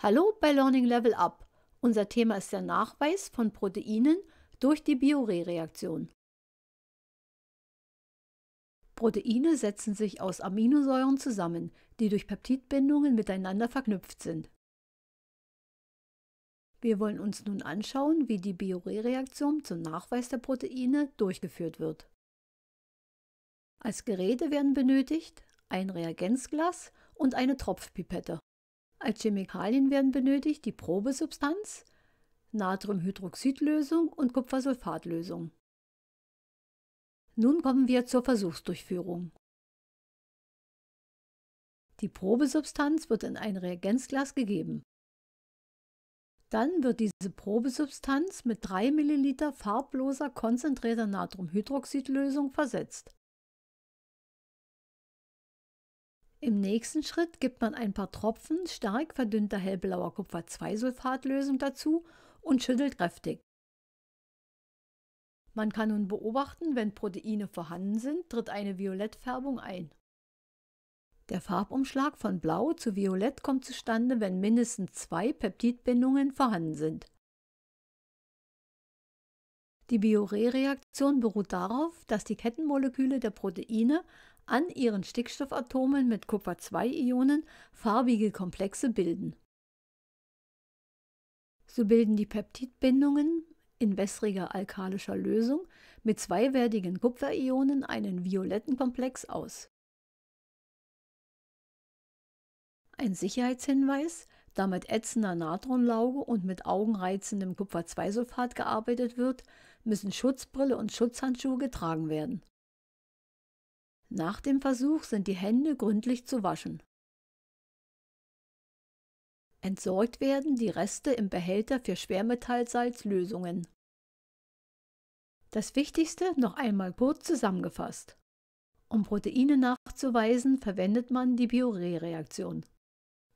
Hallo bei Learning Level Up. Unser Thema ist der Nachweis von Proteinen durch die Biore-Reaktion. Proteine setzen sich aus Aminosäuren zusammen, die durch Peptidbindungen miteinander verknüpft sind. Wir wollen uns nun anschauen, wie die Biore-Reaktion zum Nachweis der Proteine durchgeführt wird. Als Geräte werden benötigt ein Reagenzglas und eine Tropfpipette. Als Chemikalien werden benötigt die Probesubstanz, Natriumhydroxidlösung und Kupfersulfatlösung. Nun kommen wir zur Versuchsdurchführung. Die Probesubstanz wird in ein Reagenzglas gegeben. Dann wird diese Probesubstanz mit 3 ml farbloser konzentrierter Natriumhydroxidlösung versetzt Im nächsten Schritt gibt man ein paar Tropfen stark verdünnter hellblauer Kupfer-2-Sulfat-Lösung dazu und schüttelt kräftig. Man kann nun beobachten, wenn Proteine vorhanden sind, tritt eine Violettfärbung ein. Der Farbumschlag von Blau zu Violett kommt zustande, wenn mindestens zwei Peptidbindungen vorhanden sind. Die Biore-Reaktion beruht darauf, dass die Kettenmoleküle der Proteine an ihren Stickstoffatomen mit Kupfer-2-Ionen farbige Komplexe bilden. So bilden die Peptidbindungen in wässriger alkalischer Lösung mit zweiwertigen Kupferionen einen violetten Komplex aus. Ein Sicherheitshinweis, da mit ätzender Natronlauge und mit augenreizendem Kupfer-2-Sulfat gearbeitet wird, müssen Schutzbrille und Schutzhandschuhe getragen werden. Nach dem Versuch sind die Hände gründlich zu waschen. Entsorgt werden die Reste im Behälter für Schwermetallsalzlösungen. Das Wichtigste noch einmal kurz zusammengefasst. Um Proteine nachzuweisen, verwendet man die biore reaktion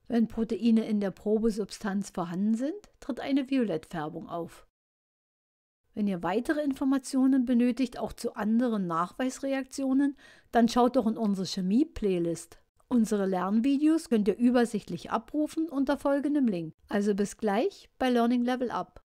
wenn Proteine in der Probesubstanz vorhanden sind, tritt eine Violettfärbung auf. Wenn ihr weitere Informationen benötigt, auch zu anderen Nachweisreaktionen, dann schaut doch in unsere Chemie-Playlist. Unsere Lernvideos könnt ihr übersichtlich abrufen unter folgendem Link. Also bis gleich bei Learning Level Up.